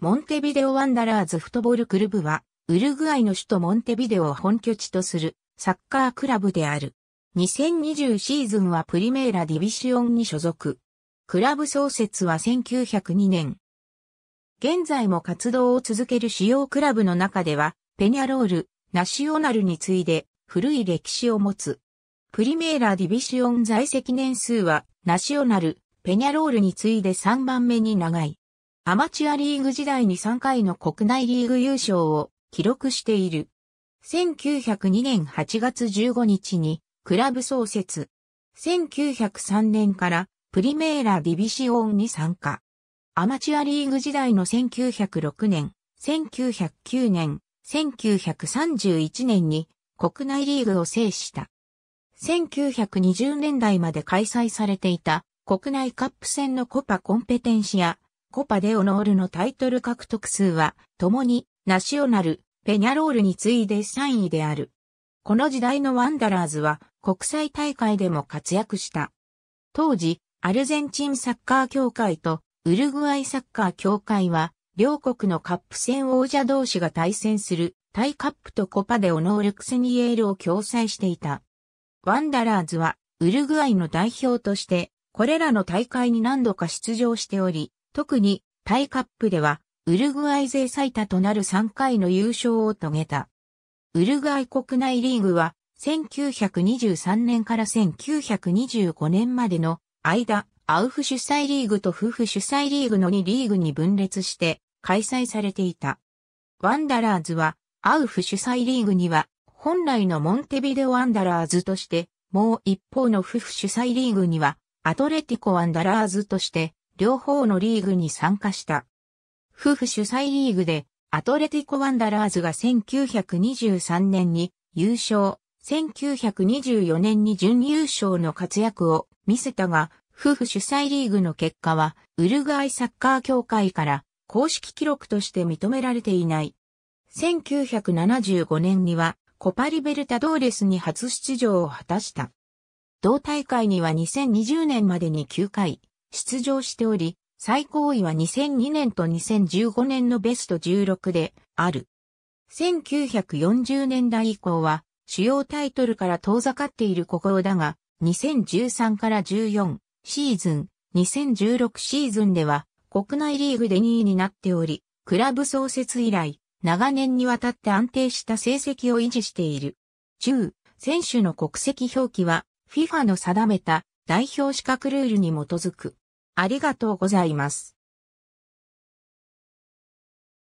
モンテビデオワンダラーズフットボールクルブは、ウルグアイの首都モンテビデオを本拠地とするサッカークラブである。2020シーズンはプリメーラディビシオンに所属。クラブ創設は1902年。現在も活動を続ける主要クラブの中では、ペニャロール、ナシオナルに次いで古い歴史を持つ。プリメーラディビシオン在籍年数は、ナシオナル、ペニャロールに次いで3番目に長い。アマチュアリーグ時代に3回の国内リーグ優勝を記録している。1902年8月15日にクラブ創設。1903年からプリメーラディビシオンに参加。アマチュアリーグ時代の1906年、1909年、1931年に国内リーグを制した。1920年代まで開催されていた国内カップ戦のコパコンペテンシアコパデオノールのタイトル獲得数は、共に、ナショナル、ペニャロールに次いで3位である。この時代のワンダラーズは、国際大会でも活躍した。当時、アルゼンチンサッカー協会とウルグアイサッカー協会は、両国のカップ戦王者同士が対戦するタイカップとコパでオノールクセニエールを共催していた。ワンダラーズはウルグアイの代表として、これらの大会に何度か出場しており、特にタイカップではウルグアイ勢最多となる3回の優勝を遂げた。ウルグアイ国内リーグは1923年から1925年までの間、アウフ主催リーグとフフ主催リーグの2リーグに分裂して開催されていた。ワンダラーズはアウフ主催リーグには本来のモンテビデオワンダラーズとして、もう一方のフフ主催リーグにはアトレティコワンダラーズとして両方のリーグに参加した。夫婦主催リーグで、アトレティコ・ワンダラーズが1923年に優勝、1924年に準優勝の活躍を見せたが、夫婦主催リーグの結果は、ウルグアイサッカー協会から公式記録として認められていない。1975年には、コパリベルタドーレスに初出場を果たした。同大会には2020年までに9回、出場しており、最高位は2002年と2015年のベスト16である。1940年代以降は主要タイトルから遠ざかっている国王だが、2013から14シーズン、2016シーズンでは国内リーグで2位になっており、クラブ創設以来、長年にわたって安定した成績を維持している。10、選手の国籍表記は FIFA の定めた代表資格ルールに基づく。ありがとうございます。